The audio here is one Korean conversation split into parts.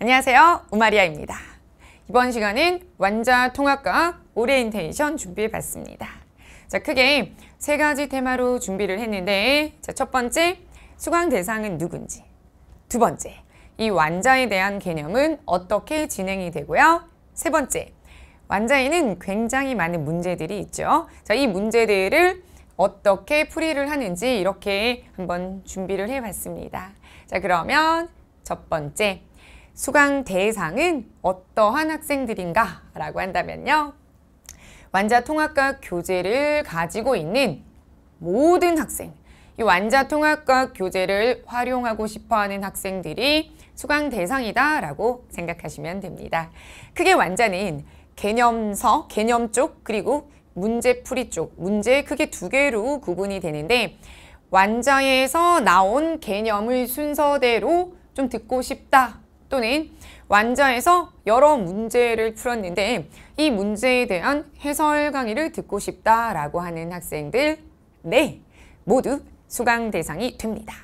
안녕하세요. 우마리아입니다. 이번 시간은 완자 통합과 오리엔테이션 준비해봤습니다. 자, 크게 세 가지 테마로 준비를 했는데 자, 첫 번째, 수강 대상은 누군지 두 번째, 이 완자에 대한 개념은 어떻게 진행이 되고요. 세 번째, 완자에는 굉장히 많은 문제들이 있죠. 자, 이 문제들을 어떻게 풀이를 하는지 이렇게 한번 준비를 해봤습니다. 자, 그러면 첫 번째, 수강 대상은 어떠한 학생들인가 라고 한다면요. 완자통합과 교재를 가지고 있는 모든 학생, 이 완자통합과 교재를 활용하고 싶어하는 학생들이 수강 대상이다 라고 생각하시면 됩니다. 크게 완자는 개념서, 개념 쪽, 그리고 문제풀이 쪽, 문제 크게 두 개로 구분이 되는데 완자에서 나온 개념을 순서대로 좀 듣고 싶다 또는 완자에서 여러 문제를 풀었는데 이 문제에 대한 해설 강의를 듣고 싶다라고 하는 학생들 네, 모두 수강 대상이 됩니다.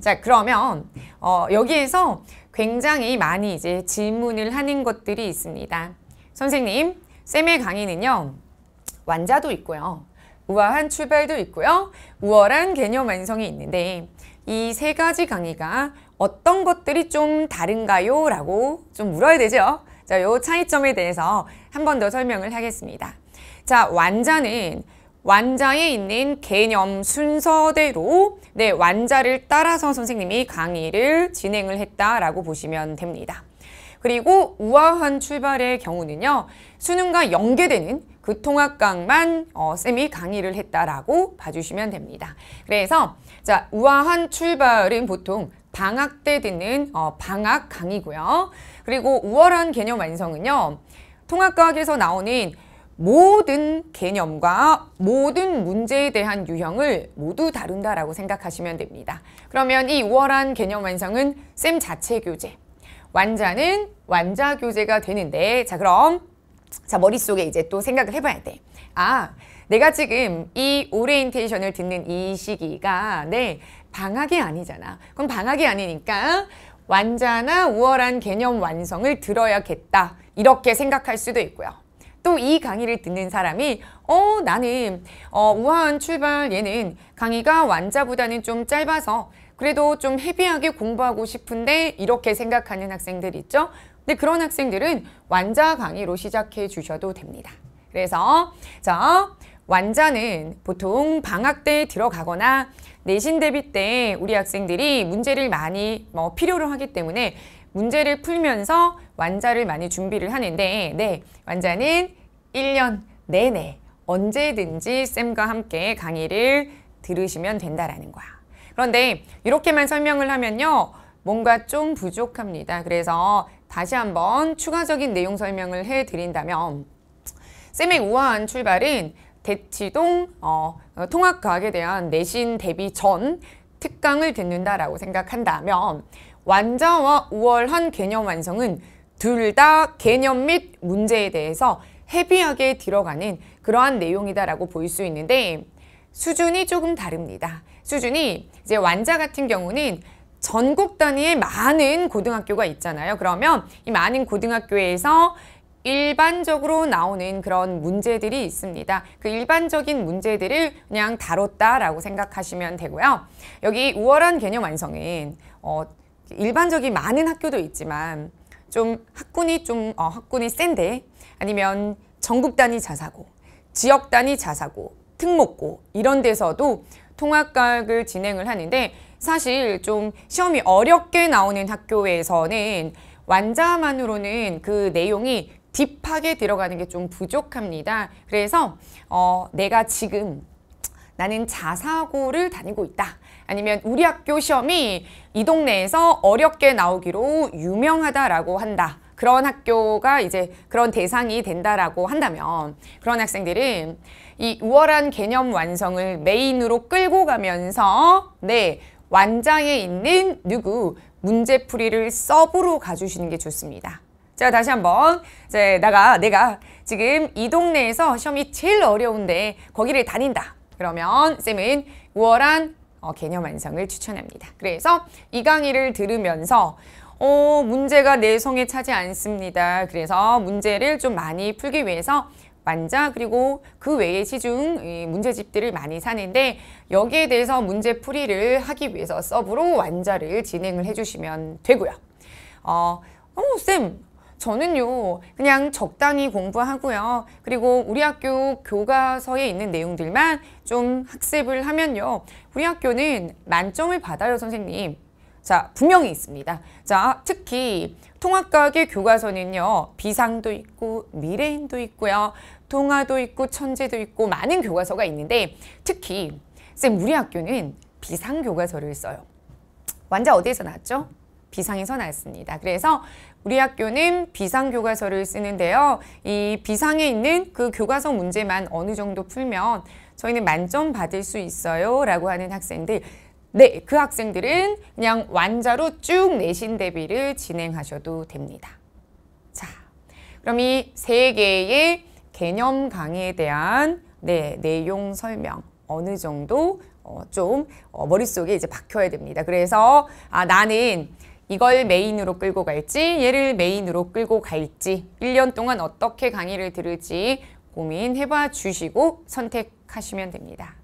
자, 그러면 어, 여기에서 굉장히 많이 이제 질문을 하는 것들이 있습니다. 선생님, 쌤의 강의는요. 완자도 있고요. 우아한 출발도 있고요. 우월한 개념 완성이 있는데 이세 가지 강의가 어떤 것들이 좀 다른가요? 라고 좀 물어야 되죠. 자, 요 차이점에 대해서 한 번 더 설명을 하겠습니다. 자, 완자는 완자에 있는 개념 순서대로 네, 완자를 따라서 선생님이 강의를 진행을 했다라고 보시면 됩니다. 그리고 우아한 출발의 경우는요. 수능과 연계되는 그 통합강만 어, 쌤이 강의를 했다라고 봐주시면 됩니다. 그래서 자, 우아한 출발은 보통 방학 때 듣는 어, 방학 강의고요. 그리고 우월한 개념 완성은요. 통합과학에서 나오는 모든 개념과 모든 문제에 대한 유형을 모두 다룬다라고 생각하시면 됩니다. 그러면 이 우월한 개념 완성은 쌤 자체 교재, 완자는 완자 교재가 되는데 자 그럼 자 머릿속에 이제 또 생각을 해봐야 돼. 아 내가 지금 이 오리엔테이션을 듣는 이 시기가 네, 방학이 아니잖아. 그럼 방학이 아니니까 완자나 우월한 개념 완성을 들어야겠다. 이렇게 생각할 수도 있고요. 또 이 강의를 듣는 사람이 어 나는 어, 우아한 출발 얘는 강의가 완자보다는 좀 짧아서 그래도 좀 헤비하게 공부하고 싶은데 이렇게 생각하는 학생들 있죠. 근데 네, 그런 학생들은 완자 강의로 시작해 주셔도 됩니다. 그래서 자 완자는 보통 방학 때 들어가거나 내신 대비 때 우리 학생들이 문제를 많이 뭐 필요로 하기 때문에 문제를 풀면서 완자를 많이 준비를 하는데 네 완자는 1년 내내 언제든지 쌤과 함께 강의를 들으시면 된다라는 거야. 그런데 이렇게만 설명을 하면요. 뭔가 좀 부족합니다. 그래서 다시 한번 추가적인 내용 설명을 해드린다면 쌤의 우아한 출발은 대치동 어, 통합과학에 대한 내신 대비 전 특강을 듣는다라고 생각한다면 완자와 우월한 개념 완성은 둘 다 개념 및 문제에 대해서 헤비하게 들어가는 그러한 내용이다라고 볼 수 있는데 수준이 조금 다릅니다. 수준이 이제 완자 같은 경우는 전국 단위의 많은 고등학교가 있잖아요. 그러면 이 많은 고등학교에서 일반적으로 나오는 그런 문제들이 있습니다. 그 일반적인 문제들을 그냥 다뤘다라고 생각하시면 되고요. 여기 우월한 개념 완성은 어, 일반적인 많은 학교도 있지만 좀 학군이 좀 어, 학군이 센데 아니면 전국 단위 자사고, 지역 단위 자사고, 특목고 이런 데서도 통합 과학을 진행을 하는데 사실 좀 시험이 어렵게 나오는 학교에서는 완자만으로는 그 내용이 딥하게 들어가는 게 좀 부족합니다. 그래서 어, 내가 지금 나는 자사고를 다니고 있다. 아니면 우리 학교 시험이 이 동네에서 어렵게 나오기로 유명하다라고 한다. 그런 학교가 이제 그런 대상이 된다라고 한다면 그런 학생들은 이 우월한 개념 완성을 메인으로 끌고 가면서 네, 완장에 있는 누구 문제풀이를 서브로 가주시는 게 좋습니다. 자 다시 한번 이제 나가 내가 지금 이 동네에서 시험이 제일 어려운데 거기를 다닌다. 그러면 쌤은 우월한 어, 개념 완성을 추천합니다. 그래서 이 강의를 들으면서 어, 문제가 내성에 차지 않습니다. 그래서 문제를 좀 많이 풀기 위해서 완자 그리고 그 외의 시중 문제집들을 많이 사는데 여기에 대해서 문제풀이를 하기 위해서 서브로 완자를 진행을 해주시면 되고요. 어, 어머 쌤 저는요 그냥 적당히 공부하고요 그리고 우리 학교 교과서에 있는 내용들만 좀 학습을 하면요 우리 학교는 만점을 받아요 선생님 자, 분명히 있습니다. 자, 특히 통합과학의 교과서는요. 비상도 있고 미래인도 있고요. 통화도 있고 천재도 있고 많은 교과서가 있는데 특히 쌤 우리 학교는 비상 교과서를 써요. 완전 어디에서 났죠 비상에서 났습니다 그래서 우리 학교는 비상 교과서를 쓰는데요. 이 비상에 있는 그 교과서 문제만 어느 정도 풀면 저희는 만점 받을 수 있어요 라고 하는 학생들 네, 그 학생들은 그냥 완자로 쭉 내신 대비를 진행하셔도 됩니다. 자, 그럼 이 세 개의 개념 강의에 대한 네, 내용 설명 어느 정도 어, 좀 어, 머릿속에 이제 박혀야 됩니다. 그래서 아, 나는 이걸 메인으로 끌고 갈지 얘를 메인으로 끌고 갈지 1년 동안 어떻게 강의를 들을지 고민해봐 주시고 선택하시면 됩니다.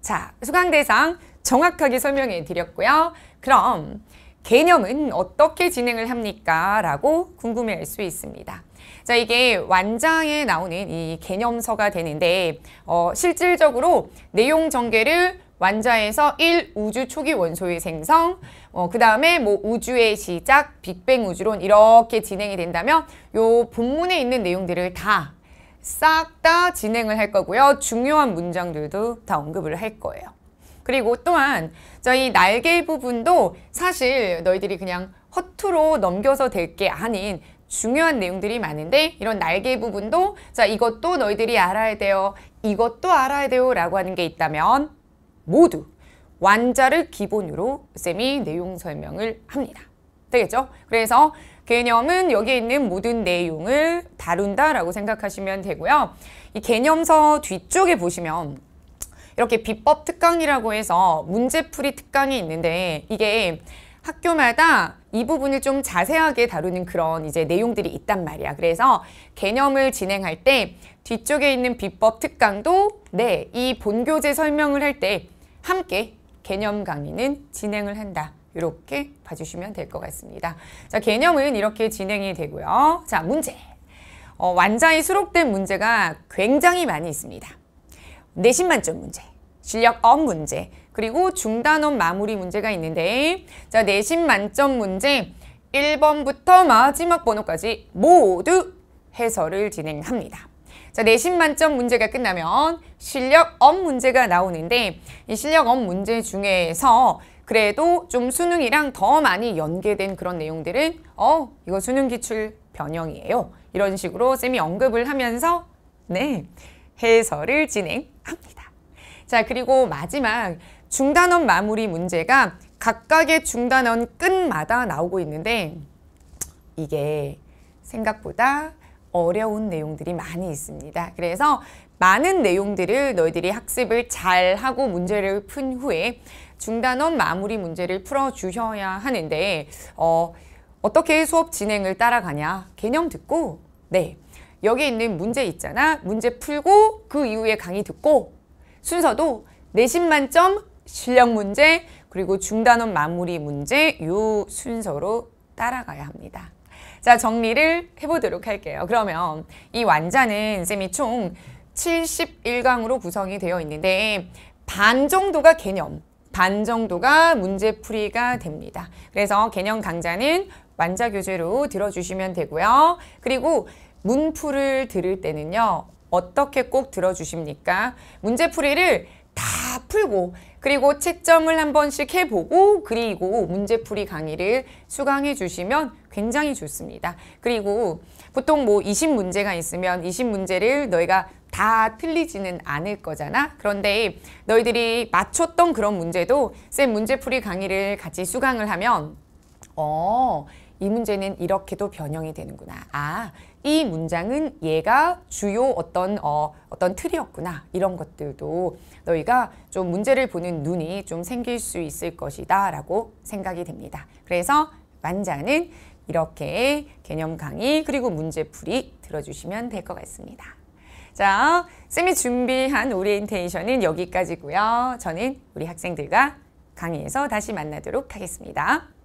자, 수강 대상 정확하게 설명해 드렸고요. 그럼 개념은 어떻게 진행을 합니까? 라고 궁금해할 수 있습니다. 자 이게 완장에 나오는 이 개념서가 되는데 어, 실질적으로 내용 전개를 완자에서 1. 우주 초기 원소의 생성 어, 그 다음에 뭐 우주의 시작, 빅뱅 우주론 이렇게 진행이 된다면 요 본문에 있는 내용들을 다 싹 다 진행을 할 거고요. 중요한 문장들도 다 언급을 할 거예요. 그리고 또한 저희 날개 부분도 사실 너희들이 그냥 허투로 넘겨서 될 게 아닌 중요한 내용들이 많은데 이런 날개 부분도 자 이것도 너희들이 알아야 돼요. 이것도 알아야 돼요 라고 하는 게 있다면 모두 완자를 기본으로 쌤이 내용 설명을 합니다. 되겠죠? 그래서 개념은 여기에 있는 모든 내용을 다룬다라고 생각하시면 되고요. 이 개념서 뒤쪽에 보시면 이렇게 비법 특강이라고 해서 문제풀이 특강이 있는데 이게 학교마다 이 부분을 좀 자세하게 다루는 그런 이제 내용들이 있단 말이야. 그래서 개념을 진행할 때 뒤쪽에 있는 비법 특강도 네, 이 본교재 설명을 할 때 함께 개념 강의는 진행을 한다. 이렇게 봐주시면 될 것 같습니다. 자, 개념은 이렇게 진행이 되고요. 자, 문제. 어, 완자에 수록된 문제가 굉장히 많이 있습니다. 내신 만점 문제, 실력 업 문제, 그리고 중단원 마무리 문제가 있는데 자 내신 만점 문제 1번부터 마지막 번호까지 모두 해설을 진행합니다. 자, 내신 만점 문제가 끝나면 실력 업 문제가 나오는데 이 실력 업 문제 중에서 그래도 좀 수능이랑 더 많이 연계된 그런 내용들은 어, 이거 수능 기출 변형이에요. 이런 식으로 쌤이 언급을 하면서 네, 해설을 진행합니다. 자 그리고 마지막 중단원 마무리 문제가 각각의 중단원 끝마다 나오고 있는데 이게 생각보다 어려운 내용들이 많이 있습니다. 그래서 많은 내용들을 너희들이 학습을 잘 하고 문제를 푼 후에 중단원 마무리 문제를 풀어주셔야 하는데 어, 어떻게 수업 진행을 따라가냐 개념 듣고 네 여기 있는 문제 있잖아. 문제 풀고 그 이후에 강의 듣고 순서도 내신 만점, 실력 문제, 그리고 중단원 마무리 문제 요 순서로 따라가야 합니다. 자, 정리를 해보도록 할게요. 그러면 이 완자는 쌤이 총 71강으로 구성이 되어 있는데 반 정도가 개념, 반 정도가 문제풀이가 됩니다. 그래서 개념 강좌는 완자 교재로 들어주시면 되고요. 그리고 문풀을 들을 때는요. 어떻게 꼭 들어주십니까? 문제풀이를 다 풀고 그리고 채점을 한 번씩 해보고 그리고 문제풀이 강의를 수강해 주시면 굉장히 좋습니다. 그리고 보통 뭐 20문제가 있으면 20문제를 너희가 다 틀리지는 않을 거잖아. 그런데 너희들이 맞췄던 그런 문제도 쌤 문제풀이 강의를 같이 수강을 하면 어이 문제는 이렇게도 변형이 되는구나. 아, 이 문장은 얘가 주요 어떤 어, 어떤 틀이었구나. 이런 것들도 너희가 좀 문제를 보는 눈이 좀 생길 수 있을 것이다라고 생각이 됩니다. 그래서 완자는 이렇게 개념 강의 그리고 문제풀이 들어주시면 될 것 같습니다. 자, 쌤이 준비한 오리엔테이션은 여기까지고요. 저는 우리 학생들과 강의에서 다시 만나도록 하겠습니다.